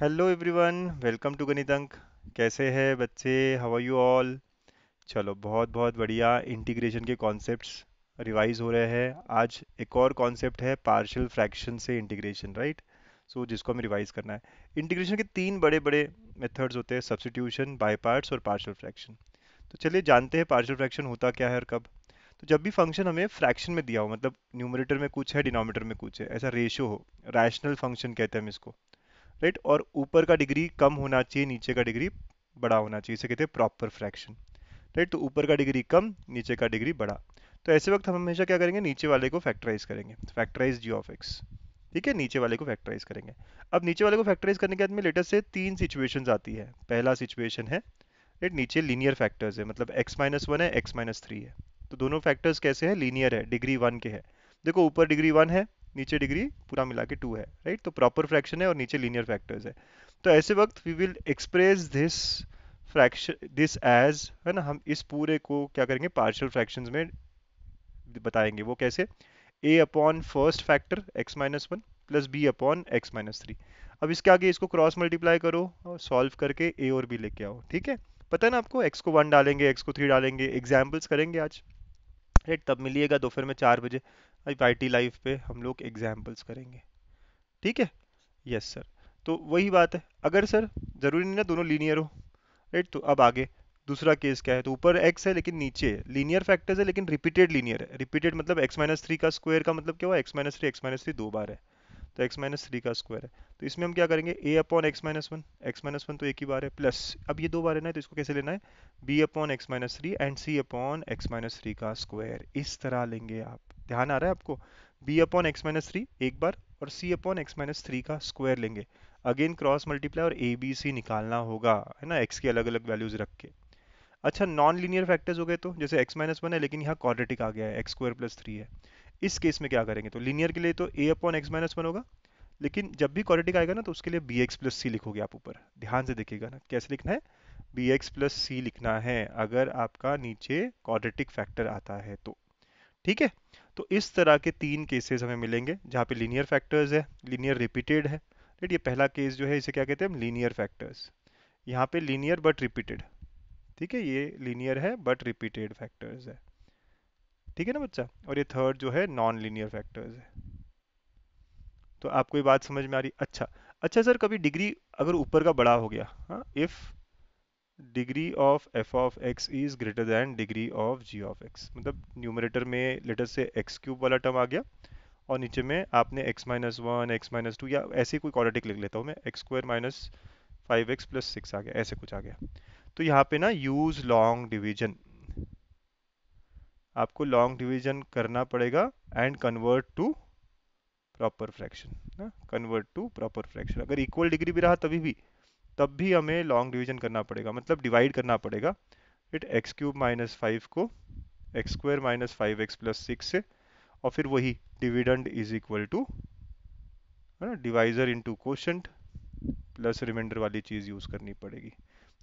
hello everyone welcome to Ganitank कैसे हैं बच्चे हाउ आर यू ऑल चलो बहुत बहुत बढ़िया इंटीग्रेशन के कॉन्सेप्ट्स रिवाइज हो रहे हैं आज एक और कॉन्सेप्ट है पार्शियल फ्रैक्शन से इंटीग्रेशन राइट सो जिसको हमें रिवाइज करना है इंटीग्रेशन के तीन बड़े बड़े मेथड्स होते हैं सब्सटीट्यूशन बाई पार्ट्स और पार्शल फ्रैक्शन तो चलिए जानते हैं पार्शल फ्रैक्शन होता क्या है और कब तो जब भी फंक्शन हमें फ्रैक्शन में दिया हो मतलब न्यूमरेटर में कुछ है डिनोमीटर में कुछ है ऐसा रेशियो हो रैशनल फंक्शन कहते हैं हम इसको राइट और ऊपर का डिग्री कम होना चाहिए नीचे का डिग्री बड़ा होना चाहिए इसे कहते हैं प्रॉपर फ्रैक्शन राइट तो ऊपर का डिग्री कम नीचे का डिग्री बड़ा तो ऐसे वक्त हम हमेशा क्या करेंगे नीचे वाले को फैक्टराइज करेंगे फैक्टराइज जी ऑफ एक्स ठीक है नीचे वाले को फैक्टराइज करेंगे अब नीचे वाले को फैक्टराइज करने के बाद में लेटेस्ट से तीन सिचुएशन आती है पहला सिचुएशन है राइट नीचे लीनियर फैक्टर्स है मतलब एक्स माइनस वन है एक्स माइनस थ्री है तो दोनों फैक्टर्स कैसे हैं लीनियर है डिग्री वन के है देखो ऊपर डिग्री वन है नीचे डिग्री पूरा मिला के टू है राइट तो प्रॉपर फ्रैक्शन है और नीचे लीनियर फैक्टर्स है तो ऐसे वक्त we will express this fraction this as है ना हम इस पूरे को क्या करेंगे पार्शियल फ्रैक्शन में बताएंगे वो कैसे A upon first factor x minus one plus B upon x minus three अब इसके आगे इसको क्रॉस मल्टीप्लाई करो और सॉल्व करके ए और बी लेके आओ ठीक है पता है ना आपको एक्स को वन डालेंगे एक्स को थ्री डालेंगे एग्जाम्पल्स करेंगे आज राइट तब मिलिएगा दोपहर में चार बजे वाई लाइफ पे हम लोग एग्जाम्पल्स करेंगे ठीक है यस सर तो वही बात है अगर सर ज़रूरी नहीं ना दोनों लीनियर हो राइट तो अब आगे दूसरा केस क्या है तो ऊपर एक्स है लेकिन नीचे लीनियर फैक्टर्स है लेकिन रिपीटेड लीनियर है रिपीटेड मतलब एक्स माइनस थ्री का स्क्वायर का मतलब क्या हुआ x minus three x minus three दो बार है तो एक्स माइनस थ्री का स्क्वायर है तो इसमें हम क्या करेंगे A upon x minus one x minus one तो एक ही बार है प्लस अब ये दो बार है ना तो इसको कैसे लेना है B upon x minus three and C upon x minus three का स्क्वायर इस तरह लेंगे आप ध्यान आ रहा है आपको B upon x minus three एक बार और C upon x minus three का स्क्वायर लेंगे अगेन क्रॉस मल्टीप्लाई और ए बी सी निकालना होगा है ना एक्स के अलग अलग वैल्यूज रख के अच्छा नॉन लीनियर फैक्टर्स हो गए तो जैसे एक्स माइनस वन है लेकिन यहाँ क्वाड्रेटिक आ गया है एक्स स्क्वायर प्लस थ्री है इस केस में क्या करेंगे तो लीनियर के लिए तो A upon x minus one होगा लेकिन जब भी क्वाड्रेटिक आएगा ना तो उसके लिए बी एक्स प्लस सी लिखोगे आप ऊपर ध्यान से देखिएगा ना कैसे लिखना है बी एक्स प्लस सी लिखना है अगर आपका नीचे क्वाड्रेटिक फैक्टर आता है तो ठीक है तो इस तरह के तीन केसेस हमें मिलेंगे जहाँ पे लीनियर फैक्टर्स है लीनियर रिपीटेड है राइट ये पहला केस जो है इसे क्या कहते हैं हम लीनियर फैक्टर्स यहाँ पे लीनियर बट रिपीटेड ठीक है ये लीनियर है बट रिपीटेड फैक्टर्स है ठीक है ना बच्चा और ये थर्ड जो है नॉन लीनियर फैक्टर्स है तो आपको ये बात समझ में आ रही अच्छा अच्छा सर कभी डिग्री अगर ऊपर का बड़ा हो गया हाँ if degree of f of x is greater than degree of g of x मतलब न्यूमरेटर में लेटर से एक्स क्यूब वाला टर्म आ गया और नीचे में आपने x minus one x minus two या ऐसे कोई क्वाड्रेटिक लिख लेता हूँ मैं x square minus five x plus six आ गया ऐसे कुछ आ गया तो यहाँ पे ना यूज लॉन्ग डिवीजन आपको लॉन्ग डिवीजन करना पड़ेगा and convert to proper fraction ना कन्वर्ट टू प्रॉपर फ्रैक्शन अगर इक्वल डिग्री भी रहा तभी भी तब भी हमें लॉन्ग डिवीजन करना पड़ेगा मतलब डिवाइड करना पड़ेगा it x cube minus five को x square minus five x plus six से और फिर वही डिविडेंड इज इक्वल टू है ना divisor into quotient plus remainder वाली चीज़ यूज़ करनी पड़ेगी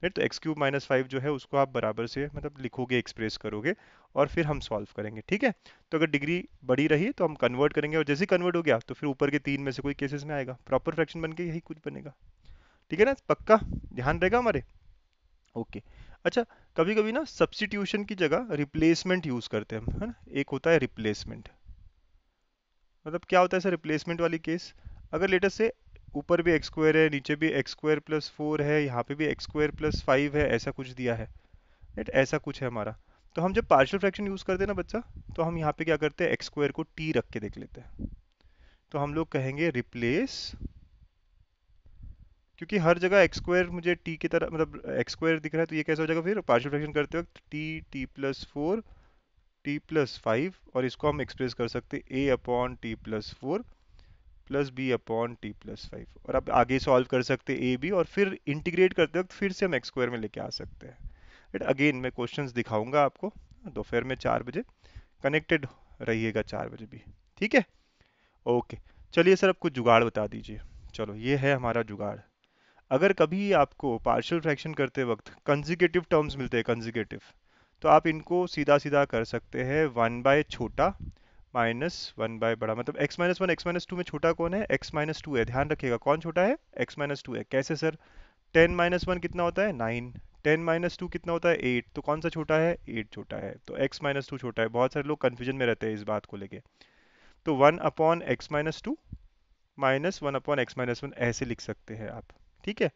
राइट तो एक्स क्यूब माइनस फाइव जो है उसको आप बराबर से मतलब लिखोगे एक्सप्रेस करोगे और फिर हम सॉल्व करेंगे ठीक है तो अगर डिग्री बड़ी रही तो हम कन्वर्ट करेंगे और जैसे कन्वर्ट हो गया तो फिर ऊपर के तीन में से कोई केसेस में आएगा प्रॉपर फ्रैक्शन बन के यही कुछ बनेगा ठीक है ना पक्का ध्यान रहेगा हमारे ओके अच्छा कभी कभी ना सब्सिट्यूशन की जगह रिप्लेसमेंट यूज करते हैं है ना एक होता है रिप्लेसमेंट मतलब क्या होता है सर रिप्लेसमेंट वाली केस अगर लेटेस्ट से ऊपर भी एक्स स्क्वायर है नीचे भी एक्स स्क्वायर प्लस फोर है यहाँ पे भी एक्स स्क्वायर प्लस फाइव है ऐसा कुछ दिया है राइट ऐसा कुछ है हमारा तो हम जब पार्शियल फ्रैक्शन यूज़ करते हैं ना बच्चा तो हम यहाँ पे क्या करते हैं एक्स स्क्वायर को टी रख के देख लेते हैं तो हम लोग कहेंगे रिप्लेस क्योंकि हर जगह एक्स स्क्वायर मुझे टी की तरह मतलब एक्स स्क्वायर दिख रहा है तो ये कैसे हो जाएगा फिर पार्शियल फ्रैक्शन करते वक्त t t plus four t plus five और इसको हम एक्सप्रेस कर सकते A upon t plus four plus B upon t plus five और आप आगे सॉल्व कर सकते ए बी और फिर इंटीग्रेट करते वक्त फिर से हम एक्स स्क्वायर में लेके आ सकते हैं बट अगेन मैं क्वेश्चन दिखाऊंगा आपको दोपहर में चार बजे कनेक्टेड रहिएगा चार बजे भी ठीक है ओके चलिए सर आप कुछ जुगाड़ बता दीजिए चलो ये है हमारा जुगाड़ अगर कभी आपको पार्शियल फ्रैक्शन करते वक्त कंजिकेटिव टर्म्स मिलते हैं कंजिकेटिव तो आप इनको सीधा सीधा कर सकते हैं वन बाय छोटा माइनस वन बाय बड़ा मतलब x minus one x minus two में छोटा कौन है एक्स माइनस टू है ध्यान रखिएगा कौन छोटा है एक्स माइनस टू है कैसे सर टेन माइनस वन कितना होता है नाइन टेन माइनस टू कितना होता है एट तो कौन सा छोटा है एट छोटा है तो एक्स माइनस टू छोटा है बहुत सारे लोग कन्फ्यूजन में रहते हैं इस बात को लेके तो one upon x minus two minus one upon x minus one ऐसे लिख सकते हैं आप ठीक है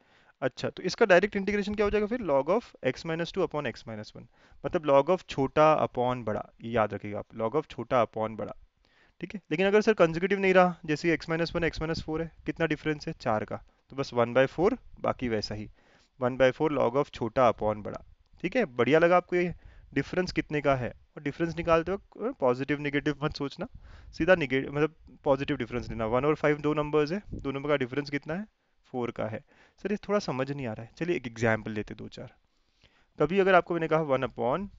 अच्छा तो इसका डायरेक्ट इंटीग्रेशन क्या हो जाएगा फिर log of x minus two upon x minus one मतलब लॉग ऑफ छोटा अपॉन बड़ा याद रखिएगा आप लॉग ऑफ छोटा अपॉन बड़ा ठीक है लेकिन अगर सर कंजिक्यूटिव नहीं रहा जैसे x minus one x minus four है कितना डिफरेंस है चार का तो बस वन बाय फोर बाकी वैसा ही one by four log of छोटा अपॉन बड़ा ठीक है बढ़िया लगा आपको ये डिफरेंस कितने का है और डिफरेंस निकालते वक्त पॉजिटिव निगेटिव मत सोचना सीधा निगेटिव मतलब पॉजिटिव डिफरेंस लेना वन और फाइव दो नंबर्स है दो नंबर का डिफरेंस कितना है फोर का है सर ये थोड़ा समझ नहीं आ रहा है चलिए एक एग्जाम्पल लेते दो चार कभी अगर आपको मैंने कहा one upon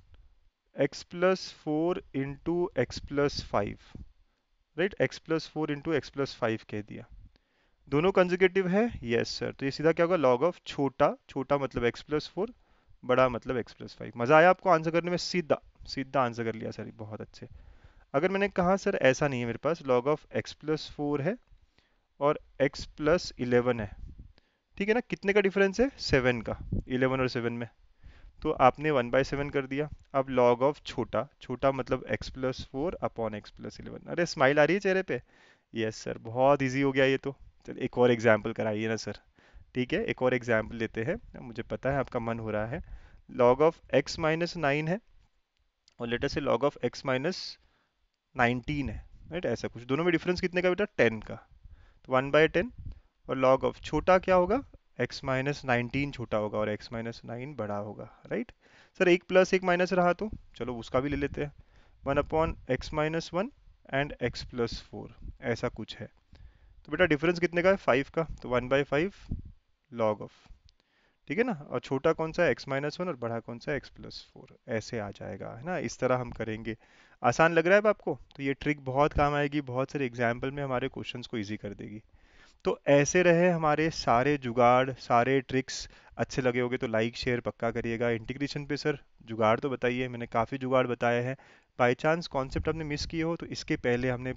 x plus four into x plus five right x plus four into x plus five कह दिया दोनों कंजिकेटिव है यस सर तो ये सीधा क्या होगा लॉग ऑफ छोटा छोटा मतलब एक्स प्लस फोर बड़ा मतलब एक्स प्लस फाइव मज़ा आया आपको आंसर करने में सीधा सीधा आंसर कर लिया सर बहुत अच्छे अगर मैंने कहा सर ऐसा नहीं है मेरे पास log of x plus four है और एक्स प्लस इलेवन है ठीक है ना कितने का डिफरेंस है सेवन का इलेवन और सेवन में तो आपने वन बाई सेवन कर दिया अब लॉग ऑफ छोटा छोटा मतलब x plus four upon x plus eleven अरे स्माइल आ रही है चेहरे पे यस सर बहुत ईजी हो गया ये तो चल एक और एग्जाम्पल कराइए ना सर ठीक है एक और एग्जाम्पल लेते हैं मुझे पता है आपका मन हो रहा है log of x minus nine है और लेटर से log of x minus nineteen है राइट ऐसा कुछ दोनों में डिफरेंस कितने का बेटा टेन का तो वन बाय टेन और लॉग ऑफ छोटा क्या होगा x माइनस नाइनटीन छोटा होगा और x माइनस नाइन बड़ा होगा राइट सर एक प्लस एक माइनस रहा तो चलो उसका भी ले लेते हैं one upon x minus one and x plus four ऐसा कुछ है तो बेटा डिफरेंस कितने का है फाइव का तो one by five log of ठीक है ना और छोटा कौन सा है एक्स माइनस वन और बड़ा कौन सा है एक्स प्लस फोर ऐसे आ जाएगा है ना इस तरह हम करेंगे आसान लग रहा है आपको तो ये ट्रिक बहुत काम आएगी बहुत सारे एग्जाम्पल में हमारे क्वेश्चन को ईजी कर देगी तो ऐसे रहे हमारे सारे जुगाड़ सारे ट्रिक्स अच्छे लगे होंगे तो लाइक शेयर पक्का करिएगा इंटीग्रेशन पे सर जुगाड़ तो बताइए मैंने काफ़ी जुगाड़ बताए हैं बाई चांस कॉन्सेप्ट आपने मिस किए हो तो इसके पहले हमने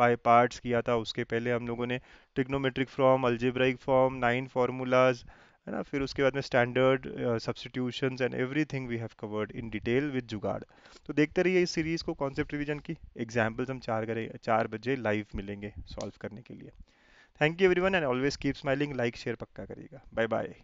बाय पार्ट्स किया था उसके पहले हम लोगों ने trigonometric form algebraic form nine formulas है ना फिर उसके बाद में standard substitution and thing we have covered in detail with jugaad तो देखते रहिए इस सीरीज़ को कॉन्सेप्ट रिविजन की एग्जाम्पल्स हम चार करें चार बजे लाइव मिलेंगे सॉल्व करने के लिए thank you everyone and always keep smiling like share पक्का करिएगा बाय बाय